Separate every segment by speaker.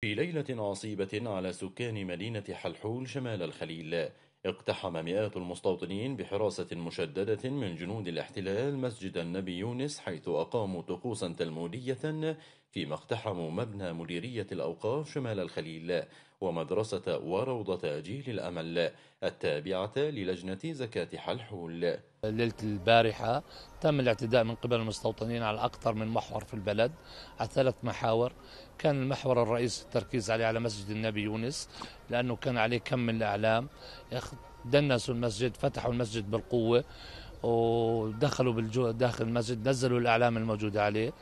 Speaker 1: في ليلة عصيبة على سكان مدينة حلحول شمال الخليل اقتحم مئات المستوطنين بحراسة مشددة من جنود الاحتلال مسجد النبي يونس حيث أقاموا طقوسا تلمودية فيما اقتحموا مبنى مديرية الأوقاف شمال الخليل ومدرسة وروضة جيل الأمل التابعة للجنة زكاة حلحول ليلة البارحة تم الاعتداء من قبل
Speaker 2: المستوطنين على أكثر من محور في البلد على ثلاث محاور كان المحور الرئيسي التركيز عليه على مسجد النبي يونس لأنه كان عليه كم من الأعلام دنسوا المسجد فتحوا المسجد بالقوة ودخلوا بالجو داخل المسجد نزلوا الأعلام الموجودة عليه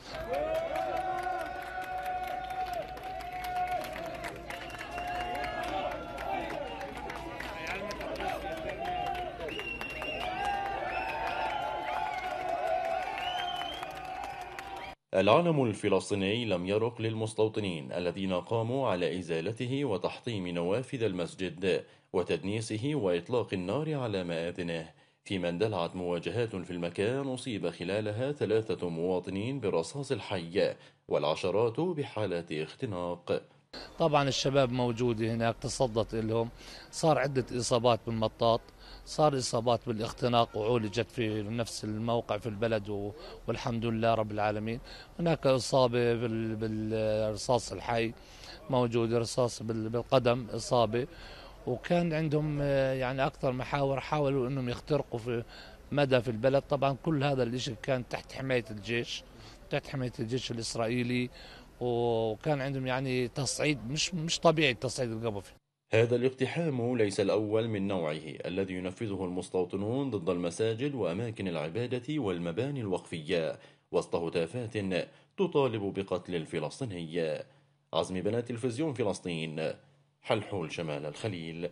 Speaker 1: العلم الفلسطيني لم يرق للمستوطنين الذين قاموا على إزالته وتحطيم نوافذ المسجد وتدنيسه وإطلاق النار على مآذنه فيما اندلعت مواجهات في المكان أصيب خلالها ثلاثة مواطنين بالرصاص الحي والعشرات بحالات اختناق
Speaker 2: طبعا الشباب موجودة هناك تصدت لهم صار عدة إصابات بالمطاط صار إصابات بالاختناق وعولجت في نفس الموقع في البلد والحمد لله رب العالمين هناك إصابة بالرصاص الحي موجودة رصاص بالقدم إصابة وكان عندهم آه، يعني أكثر محاور حاولوا أنهم يخترقوا في مدى في البلد طبعا كل هذا الشيء كان تحت حماية الجيش تحت حماية الجيش الإسرائيلي وكان عندهم يعني تصعيد مش مش طبيعي التصعيد القبفي
Speaker 1: هذا الاقتحام ليس الأول من نوعه الذي ينفذه المستوطنون ضد المساجد وأماكن العبادة والمباني الوقفية وسط هتافات تطالب بقتل الفلسطيني عزمي بنات تلفزيون فلسطين حلحول شمال الخليل